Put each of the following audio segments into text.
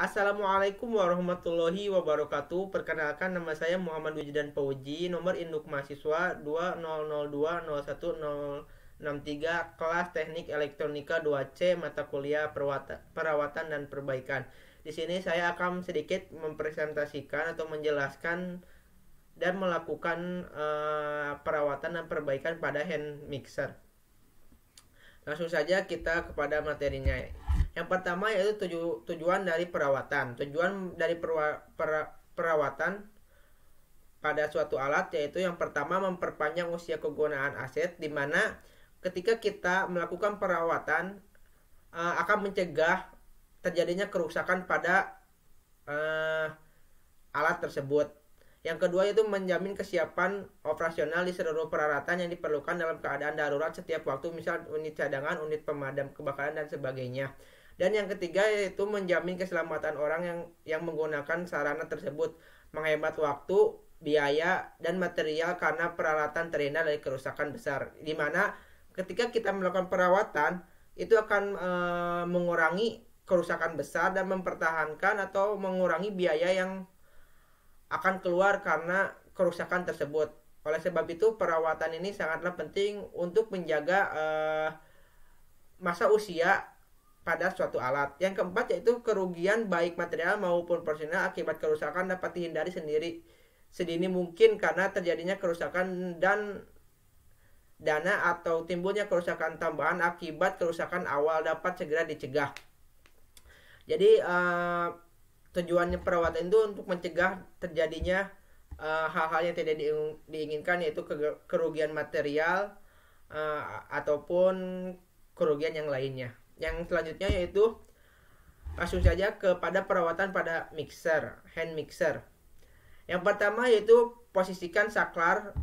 Assalamualaikum warahmatullahi wabarakatuh. Perkenalkan nama saya Muhammad Wijdan Pauji, nomor induk mahasiswa 200201063, kelas Teknik Elektronika 2C, mata kuliah Perawatan dan Perbaikan. Di sini saya akan sedikit mempresentasikan atau menjelaskan dan melakukan uh, perawatan dan perbaikan pada hand mixer. Langsung saja kita kepada materinya. Yang pertama yaitu tuju, tujuan dari perawatan. Tujuan dari perwa, per, perawatan pada suatu alat yaitu yang pertama memperpanjang usia kegunaan aset di mana ketika kita melakukan perawatan uh, akan mencegah terjadinya kerusakan pada uh, alat tersebut. Yang kedua yaitu menjamin kesiapan operasional di seluruh peralatan yang diperlukan dalam keadaan darurat setiap waktu, misal unit cadangan, unit pemadam kebakaran dan sebagainya. Dan yang ketiga yaitu menjamin keselamatan orang yang yang menggunakan sarana tersebut, menghemat waktu, biaya dan material karena peralatan terhindar dari kerusakan besar. dimana ketika kita melakukan perawatan itu akan e, mengurangi kerusakan besar dan mempertahankan atau mengurangi biaya yang akan keluar karena kerusakan tersebut. Oleh sebab itu perawatan ini sangatlah penting untuk menjaga e, masa usia pada suatu alat. Yang keempat yaitu kerugian baik material maupun personal akibat kerusakan dapat dihindari sendiri sedini mungkin karena terjadinya kerusakan dan dana atau timbulnya kerusakan tambahan akibat kerusakan awal dapat segera dicegah. Jadi uh, tujuannya perawatan itu untuk mencegah terjadinya hal eh, hal-hal yang tidak diinginkan yaitu kerugian material uh, ataupun kerugian yang lainnya. Yang selanjutnya yaitu langsung saja kepada perawatan pada mixer, hand mixer. Yang pertama yaitu posisikan saklar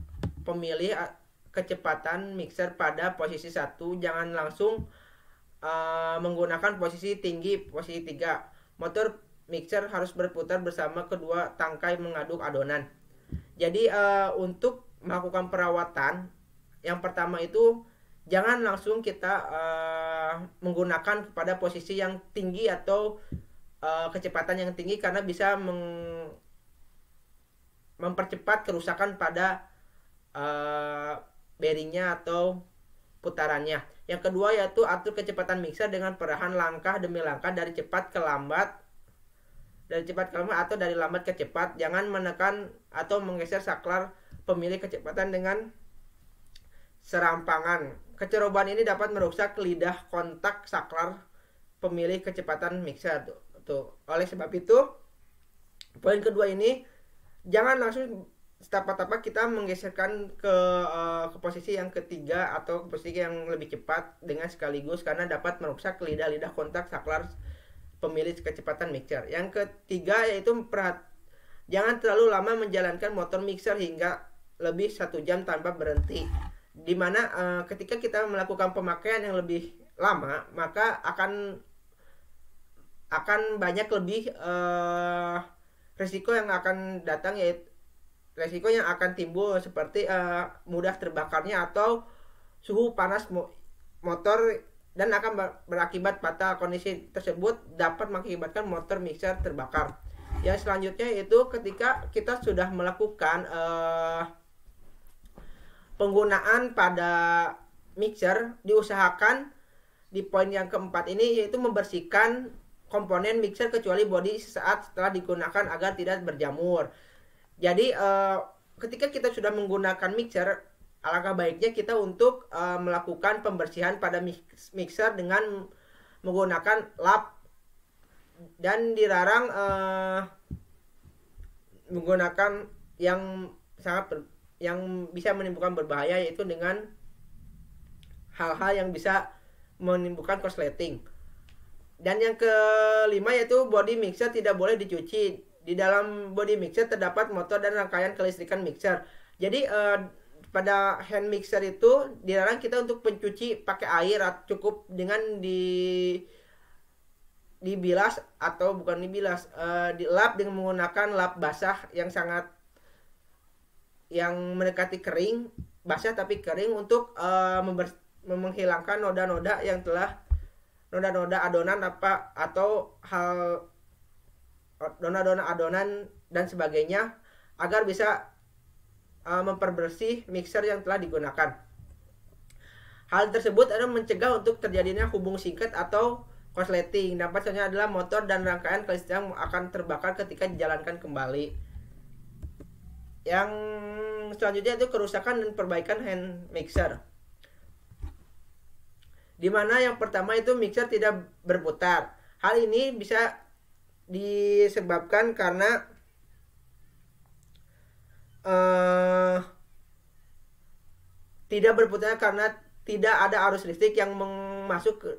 pemilih kecepatan mixer pada posisi satu, jangan langsung uh, menggunakan posisi tinggi, posisi tiga. Motor mixer harus berputar bersama kedua tangkai mengaduk adonan. Jadi uh, untuk melakukan perawatan, yang pertama itu jangan langsung kita uh, menggunakan pada posisi yang tinggi atau uh, kecepatan yang tinggi karena bisa meng, mempercepat kerusakan pada uh, bearingnya atau putarannya. Yang kedua yaitu atur kecepatan mixer dengan perahan langkah demi langkah dari cepat ke lambat dari cepat ke lambat atau dari lambat ke cepat. Jangan menekan atau menggeser saklar pemilik kecepatan dengan serampangan kecerobohan ini dapat merusak lidah kontak saklar pemilih kecepatan mixer tuh. tuh. Oleh sebab itu, poin kedua ini jangan langsung setapak tapa kita menggeserkan ke uh, ke posisi yang ketiga atau ke posisi yang lebih cepat dengan sekaligus karena dapat merusak lidah-lidah kontak saklar pemilih kecepatan mixer. Yang ketiga yaitu perhat jangan terlalu lama menjalankan motor mixer hingga lebih satu jam tanpa berhenti dimana uh, eh, ketika kita melakukan pemakaian yang lebih lama maka akan akan banyak lebih uh, resiko yang akan datang yaitu resiko yang akan timbul seperti uh, mudah terbakarnya atau suhu panas mo motor dan akan berakibat pada kondisi tersebut dapat mengakibatkan motor mixer terbakar. Yang selanjutnya itu ketika kita sudah melakukan uh, penggunaan pada mixer diusahakan di poin yang keempat ini yaitu membersihkan komponen mixer kecuali body saat setelah digunakan agar tidak berjamur. Jadi eh, ketika kita sudah menggunakan mixer, alangkah baiknya kita untuk eh, melakukan pembersihan pada mixer dengan menggunakan lap dan dilarang eh, menggunakan yang sangat yang bisa menimbulkan berbahaya yaitu dengan hal-hal yang bisa menimbulkan korsleting. Dan yang kelima yaitu body mixer tidak boleh dicuci. Di dalam body mixer terdapat motor dan rangkaian kelistrikan mixer. Jadi eh, pada hand mixer itu dilarang kita untuk pencuci pakai air cukup dengan di dibilas atau bukan dibilas eh, dilap dengan menggunakan lap basah yang sangat yang mendekati kering basah tapi kering untuk uh, menghilangkan noda-noda yang telah noda-noda adonan apa atau hal dona-dona adonan dan sebagainya agar bisa uh, memperbersih mixer yang telah digunakan. Hal tersebut adalah mencegah untuk terjadinya hubung singkat atau korsleting. Dampaknya adalah motor dan rangkaian kelistrikan akan terbakar ketika dijalankan kembali yang selanjutnya itu kerusakan dan perbaikan hand mixer di mana yang pertama itu mixer tidak berputar. Hal ini bisa disebabkan karena uh, tidak berputar karena tidak ada arus listrik yang masuk ke,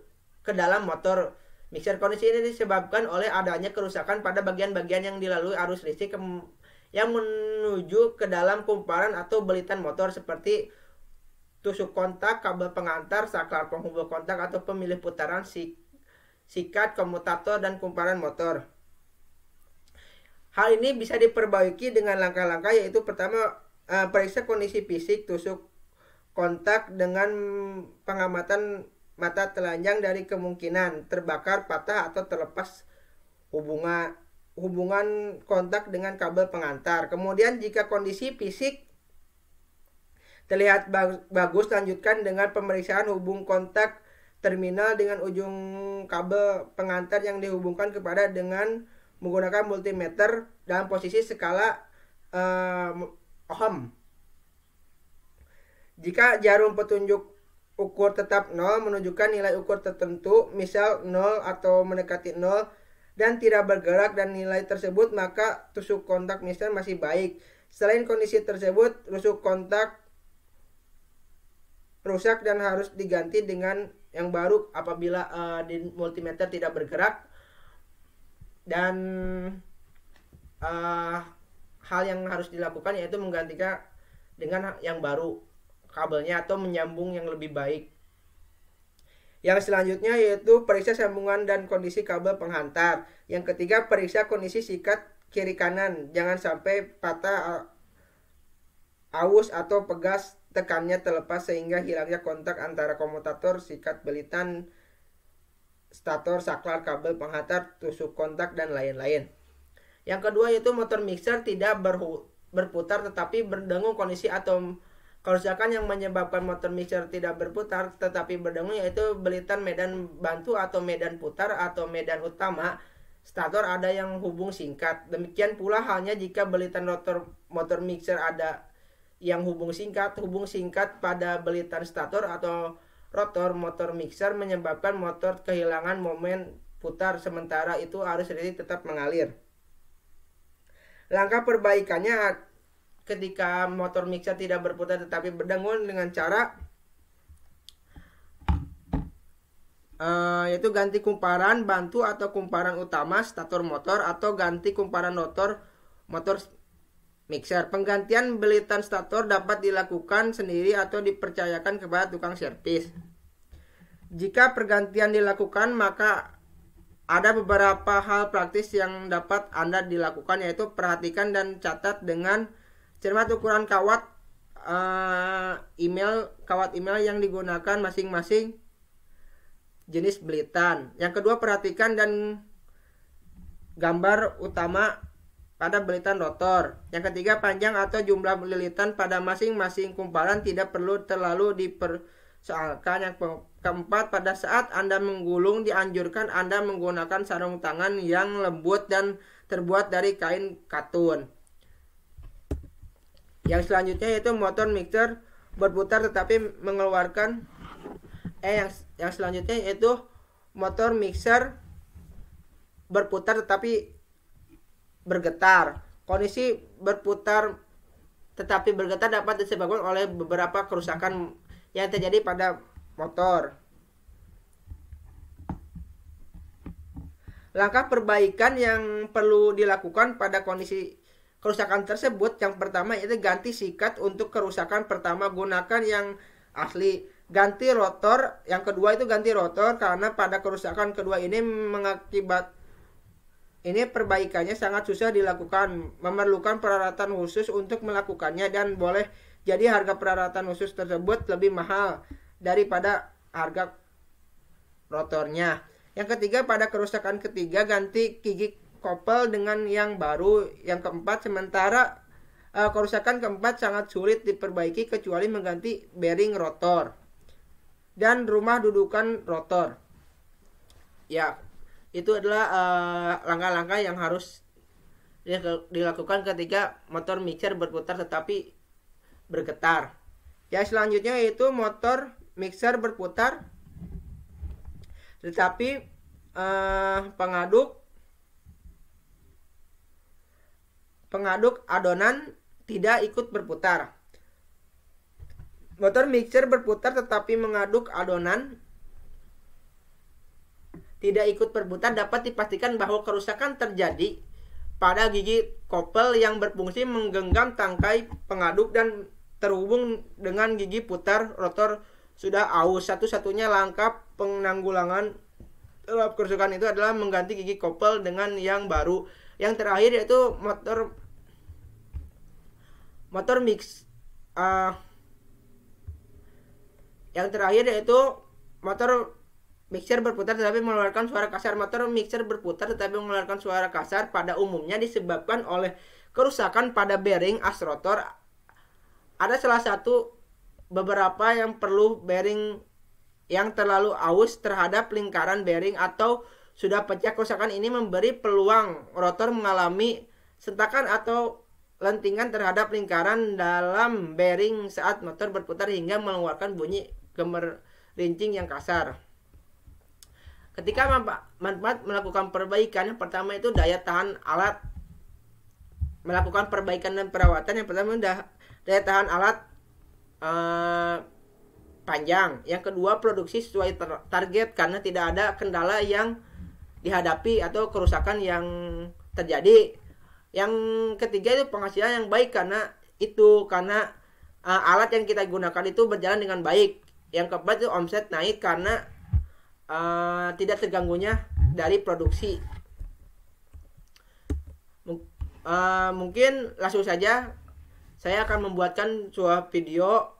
ke dalam motor. Mixer kondisi ini disebabkan oleh adanya kerusakan pada bagian-bagian yang dilalui arus listrik yang menuju ke dalam kumparan atau belitan motor seperti tusuk kontak, kabel pengantar, saklar penghubung kontak atau pemilih putaran, sikat, komutator, dan kumparan motor. Hal ini bisa diperbaiki dengan langkah-langkah yaitu pertama eh, periksa kondisi fisik tusuk kontak dengan pengamatan mata telanjang dari kemungkinan terbakar, patah, atau terlepas hubungan hubungan kontak dengan kabel pengantar. Kemudian jika kondisi fisik terlihat bagus lanjutkan dengan pemeriksaan hubung kontak terminal dengan ujung kabel pengantar yang dihubungkan kepada dengan menggunakan multimeter dalam posisi skala eh, ohm. Jika jarum petunjuk ukur tetap 0 menunjukkan nilai ukur tertentu, misal 0 atau mendekati 0, dan tidak bergerak dan nilai tersebut maka tusuk kontak mister masih baik. Selain kondisi tersebut, rusuk kontak rusak dan harus diganti dengan yang baru apabila uh, di multimeter tidak bergerak dan uh, hal yang harus dilakukan yaitu menggantikan dengan yang baru kabelnya atau menyambung yang lebih baik yang selanjutnya yaitu periksa sambungan dan kondisi kabel penghantar. Yang ketiga periksa kondisi sikat kiri kanan, jangan sampai patah aus atau pegas tekannya terlepas sehingga hilangnya kontak antara komutator, sikat belitan, stator, saklar, kabel penghantar, tusuk kontak dan lain-lain. Yang kedua yaitu motor mixer tidak berputar tetapi berdengung kondisi atom Kerusakan yang menyebabkan motor mixer tidak berputar tetapi berdengung yaitu belitan medan bantu atau medan putar atau medan utama. Stator ada yang hubung singkat. Demikian pula halnya jika belitan rotor motor mixer ada yang hubung singkat. Hubung singkat pada belitan stator atau rotor motor mixer menyebabkan motor kehilangan momen putar sementara itu arus listrik tetap mengalir. Langkah perbaikannya ketika motor mixer tidak berputar tetapi berdengung dengan cara uh, yaitu ganti kumparan bantu atau kumparan utama stator motor atau ganti kumparan motor motor mixer. Penggantian belitan stator dapat dilakukan sendiri atau dipercayakan kepada tukang servis. Jika pergantian dilakukan maka ada beberapa hal praktis yang dapat Anda dilakukan yaitu perhatikan dan catat dengan cermat ukuran kawat uh, email kawat email yang digunakan masing-masing jenis belitan. Yang kedua perhatikan dan gambar utama pada belitan rotor. Yang ketiga panjang atau jumlah belitan pada masing-masing kumparan tidak perlu terlalu dipersoalkan. Yang keempat pada saat Anda menggulung dianjurkan Anda menggunakan sarung tangan yang lembut dan terbuat dari kain katun. Yang selanjutnya yaitu motor mixer berputar tetapi mengeluarkan eh yang yang selanjutnya yaitu motor mixer berputar tetapi bergetar. Kondisi berputar tetapi bergetar dapat disebabkan oleh beberapa kerusakan yang terjadi pada motor. Langkah perbaikan yang perlu dilakukan pada kondisi kerusakan tersebut yang pertama itu ganti sikat untuk kerusakan pertama gunakan yang asli ganti rotor yang kedua itu ganti rotor karena pada kerusakan kedua ini mengakibat ini perbaikannya sangat susah dilakukan memerlukan peralatan khusus untuk melakukannya dan boleh jadi harga peralatan khusus tersebut lebih mahal daripada harga rotornya yang ketiga pada kerusakan ketiga ganti gigi kopel dengan yang baru yang keempat sementara uh, kerusakan keempat sangat sulit diperbaiki kecuali mengganti bearing rotor dan rumah dudukan rotor ya itu adalah eh, langkah-langkah uh, yang harus dilakukan ketika motor mixer berputar tetapi bergetar. Ya selanjutnya yaitu motor mixer berputar tetapi uh, pengaduk pengaduk adonan tidak ikut berputar. Motor mixer berputar tetapi mengaduk adonan tidak ikut berputar dapat dipastikan bahwa kerusakan terjadi pada gigi kopel yang berfungsi menggenggam tangkai pengaduk dan terhubung dengan gigi putar rotor sudah aus. Satu-satunya langkah penanggulangan eh, kerusakan itu adalah mengganti gigi kopel dengan yang baru yang terakhir yaitu motor motor mix uh, yang terakhir yaitu motor mixer berputar tetapi mengeluarkan suara kasar motor mixer berputar tetapi mengeluarkan suara kasar pada umumnya disebabkan oleh kerusakan pada bearing as rotor ada salah satu beberapa yang perlu bearing yang terlalu aus terhadap lingkaran bearing atau sudah pecah ya, kerusakan ini memberi peluang rotor mengalami sentakan atau lentingan terhadap lingkaran dalam bearing saat motor berputar hingga mengeluarkan bunyi gemerincing yang kasar. Ketika manfaat melakukan perbaikan, yang pertama itu daya tahan alat. Melakukan perbaikan dan perawatan, yang pertama sudah daya tahan alat eh, panjang. Yang kedua produksi sesuai target karena tidak ada kendala yang dihadapi atau kerusakan yang terjadi. Yang ketiga itu penghasilan yang baik karena itu karena uh, alat yang kita gunakan itu berjalan dengan baik. Yang keempat itu omset naik karena uh, tidak terganggunya dari produksi. M uh, eh, mungkin langsung saja saya akan membuatkan sebuah video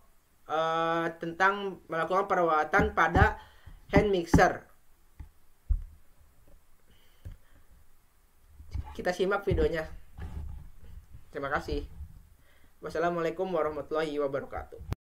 uh, tentang melakukan perawatan pada hand mixer. Kita simak videonya. Terima kasih. Wassalamualaikum warahmatullahi wabarakatuh.